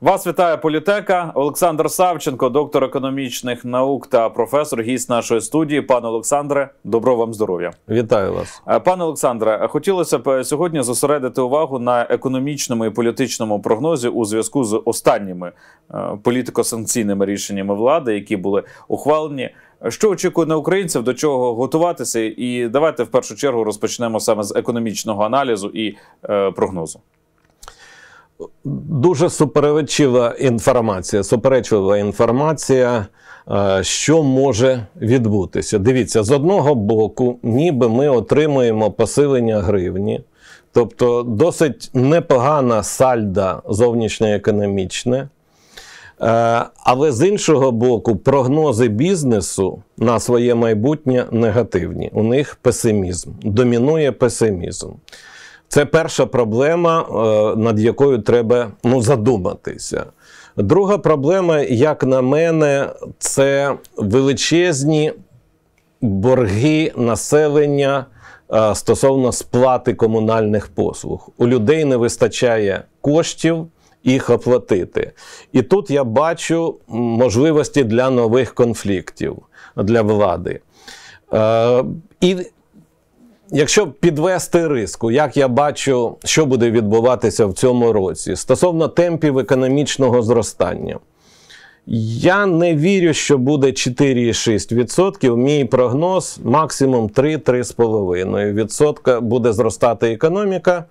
Вас вітає політека Олександр Савченко, доктор економічних наук та професор, гість нашої студії. Пане Олександре, добро вам здоров'я! Вітаю вас, е, пане Олександре. Хотілося б е, сьогодні зосередити увагу на економічному і політичному прогнозі у зв'язку з останніми е, політико-санкційними рішеннями влади, які були ухвалені. Що очікує на українців, до чого готуватися? І давайте в першу чергу розпочнемо саме з економічного аналізу і прогнозу. Дуже суперечлива інформація. Суперечлива інформація, е, що може відбутися. Дивіться, з одного боку, ніби ми отримуємо посилення гривні, тобто досить непогана сальда зовнішньоекономічне. Е, але з іншого боку, прогнози бізнесу на своє майбутнє негативні. У них песимізм, домінує песимізм. Це перша проблема, е, над якою треба ну, задуматися. Друга проблема, як на мене, це величезні борги населення е, стосовно сплати комунальних послуг. У людей не вистачає коштів їх оплатити. І тут я бачу можливості для нових конфліктів для влади. Е, і якщо підвести риску, як я бачу, що буде відбуватися в цьому році стосовно темпів економічного зростання, я не вірю, що буде 4,6%. Мій прогноз максимум 3-3,5% буде зростати економіка.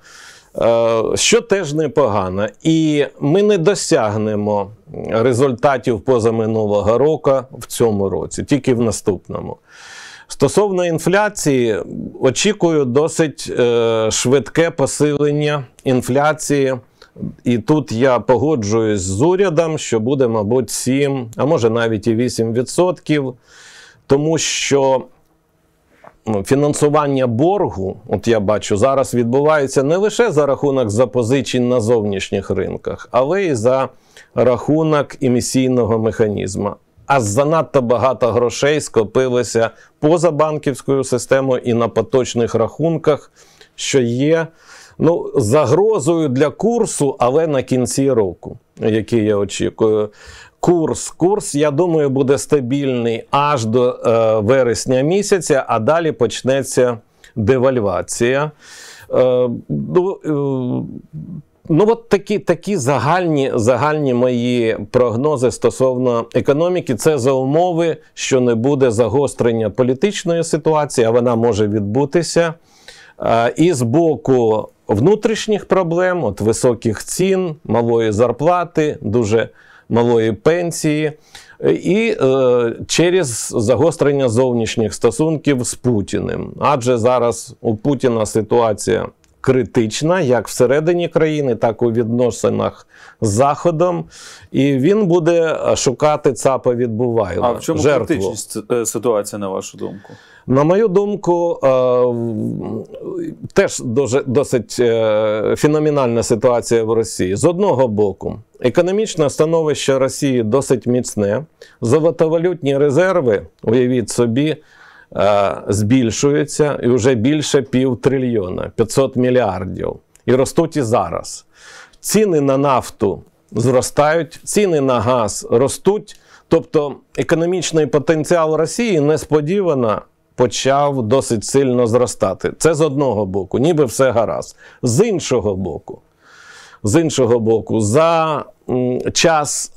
Е, що теж непогано, і ми не досягнемо результатів позаминулого року в цьому році, тільки в наступному. Стосовно інфляції, очікую досить е, швидке посилення інфляції. І тут я погоджуюсь з урядом, що буде, мабуть, 7, а може навіть і 8%, тому що ну, фінансування боргу, от я бачу, зараз відбувається не лише за рахунок запозичень на зовнішніх ринках, але й за рахунок емісійного механізму а занадто багато грошей скопилося поза банківською системою і на поточних рахунках, що є ну, загрозою для курсу, але на кінці року, який я очікую. Курс, курс, я думаю, буде стабільний аж до е, вересня місяця, а далі почнеться девальвація. Е, ну, е, Ну от такі такі загальні загальні мої прогнози стосовно економіки. Це за умови, що не буде загострення політичної ситуації, а вона може відбутися. І з боку внутрішніх проблем, от високих цін, малої зарплати, дуже малої пенсії, і е, через загострення зовнішніх стосунків з Путіним. Адже зараз у Путіна ситуація критична, як всередині країни, так і у відносинах з Заходом. І він буде е, шукати ЦАПа відбуває. А в чому жертву. критичність е, ситуація, на вашу думку? На мою думку, е, теж досить феноменальна ситуація в Росії. З одного боку, економічне становище Росії досить міцне, золотовалютні резерви, уявіть собі. Е, збільшуються і вже більше півтрильйона, 500 мільярдів. І ростуть і зараз. Ціни на нафту зростають, ціни на газ ростуть. Тобто економічний потенціал Росії несподівано почав досить сильно зростати. Це з одного боку, ніби все гаразд. З іншого боку, з іншого боку, за час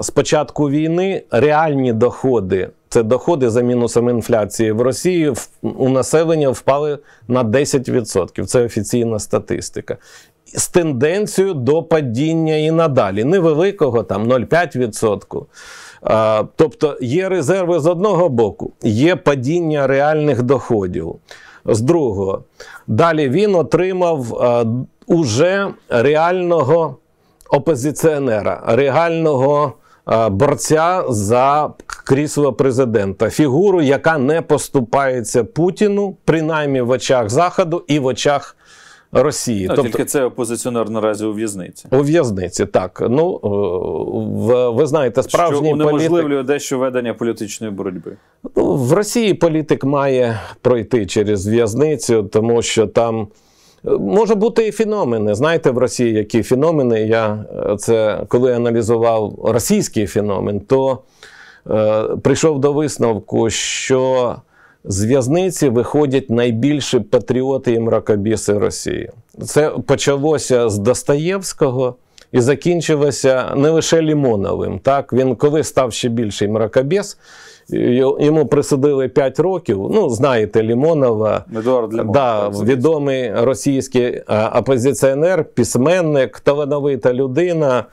спочатку е, війни реальні доходи це доходи за мінусом інфляції в Росії у населення впали на 10%. Це офіційна статистика. З тенденцією до падіння і надалі. Невеликого, там 0,5%. тобто є резерви з одного боку, є падіння реальних доходів. З другого, далі він отримав а, уже реального опозиціонера, реального Е, борця за крісло президента, фігуру, яка не поступається Путіну, принаймні в очах Заходу і в очах. Росії, а, ну, тобто тільки це опозиціонер наразі у в'язниці. У в'язниці, так ну е, в, ви знаєте, справжній Що унеможливлює дещо ведення політичної боротьби. Ну, в Росії політик має пройти через в'язницю, тому що там. Може бути і феномени. Знаєте, в Росії які феномени? Я е, це коли аналізував російський феномен, то е, прийшов до висновку, що з в'язниці виходять найбільші патріоти і мракобіси Росії. Це почалося з Достоєвського і закінчилася не лише Лімоновим. Так він коли став ще більший мракобес, йому присудили 5 років. Ну, знаєте, Лімонова Лімонов, да, відомий російський е, опозиціонер, письменник, талановита людина.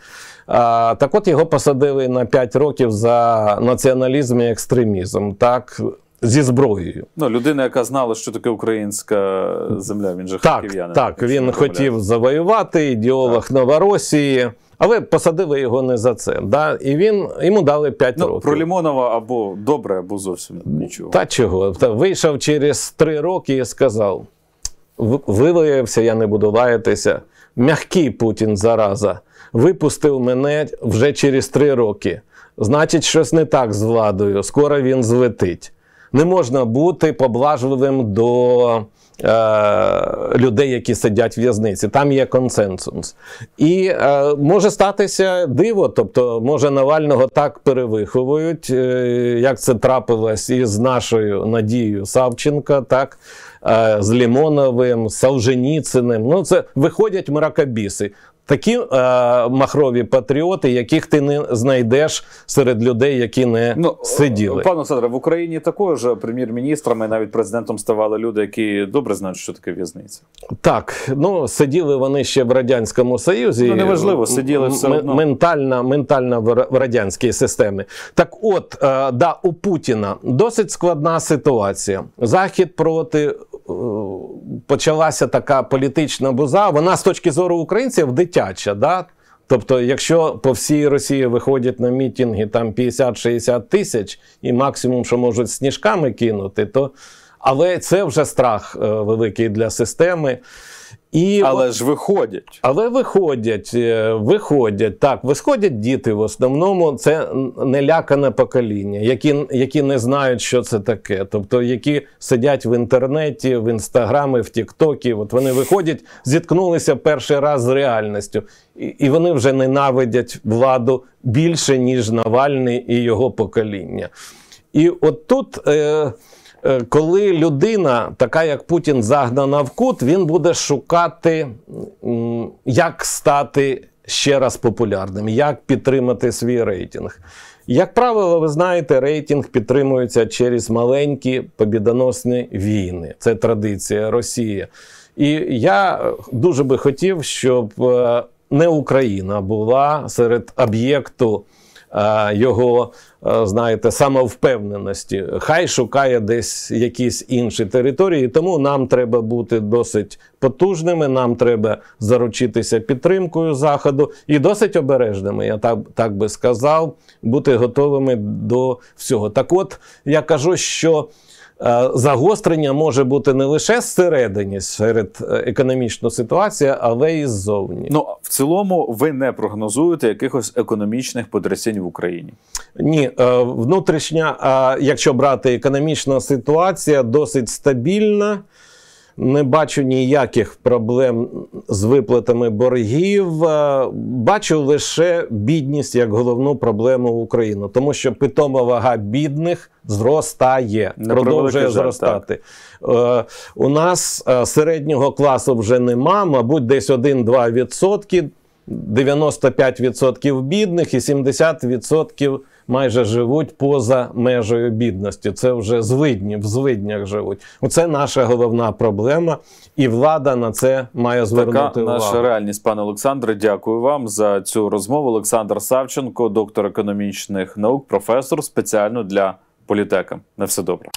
Так от його посадили на 5 років за націоналізм і екстремізм. Так, зі зброєю. Ну, людина, яка знала, що таке українська земля, він же так, харків'янин. Так, він хотів завоювати ідеолог так. Новоросії. Але посадили його не за це. Да? І він йому дали 5 ну, років. Про Лімонова або добре, або зовсім нічого. Та чого? Та вийшов через 3 роки і сказав: виявився, я не буду лаятися. м'який Путін зараза випустив мене вже через три роки. Значить, щось не так з владою. Скоро він злетить. Не можна бути поблажливим до е, людей, які сидять в в'язниці. Там є консенсус. І е, може статися диво, тобто, може Навального так перевиховують, е, як це трапилось із нашою Надією Савченка, так, е, з Лімоновим, з Савженіциним. Ну, це виходять мракобіси. Такі е, махрові патріоти, яких ти не знайдеш серед людей, які не ну, сиділи, пане Садре, в Україні також прем'єр-міністрами, навіть президентом ставали люди, які добре знають, що таке в'язниця. Так, ну сиділи вони ще в радянському союзі. Ну неважливо, сиділи все одно. ментально, ментально в радянській системі. Так, от е, да, у Путіна досить складна ситуація. Захід проти почалася така політична буза, вона з точки зору українців дитяча. Да? Тобто, якщо по всій Росії виходять на мітінги там 50-60 тисяч, і максимум, що можуть сніжками кинути, то але це вже страх е, великий для системи. І Але от, ж виходять. Але виходять, е, виходять. Так, виходять діти в основному. Це нелякане покоління, які які не знають, що це таке. Тобто, які сидять в інтернеті, в інстаграмі, в Тіктокі. От вони виходять, зіткнулися перший раз з реальністю, і, і вони вже ненавидять владу більше ніж Навальний і його покоління. І от тут. Е, Е, коли людина, така як Путін, загнана в кут, він буде шукати, як стати ще раз популярним, як підтримати свій рейтинг. Як правило, ви знаєте, рейтинг підтримується через маленькі побідоносні війни. Це традиція Росії. І я е, дуже би хотів, щоб е, не Україна була серед об'єкту. Е, його, е, знаєте, самовпевненості. Хай шукає десь якісь інші території, тому нам треба бути досить потужними. Нам треба заручитися підтримкою заходу і досить обережними. Я так, так би сказав, бути готовими до всього. Так, от я кажу, що. Е, загострення може бути не лише зсередині серед е, економічної ситуації, але й ззовні. Ну в цілому, ви не прогнозуєте якихось економічних потрясінь в Україні? Ні, е, внутрішня, якщо брати економічна ситуація, досить стабільна. Не бачу ніяких проблем з виплатами боргів. Е, бачу лише бідність як головну проблему України, тому що питома вага бідних зростає, Не продовжує жаль, зростати. Так. Е, у нас е, середнього класу вже нема, мабуть, десь 1-2%. 95% бідних і 70% майже живуть поза межею бідності. Це вже звидні, в звиднях живуть. Оце наша головна проблема, і влада на це має звернути Така увагу. наша реальність, пане Олександре. Дякую вам за цю розмову. Олександр Савченко, доктор економічних наук, професор спеціально для політека. На все добре.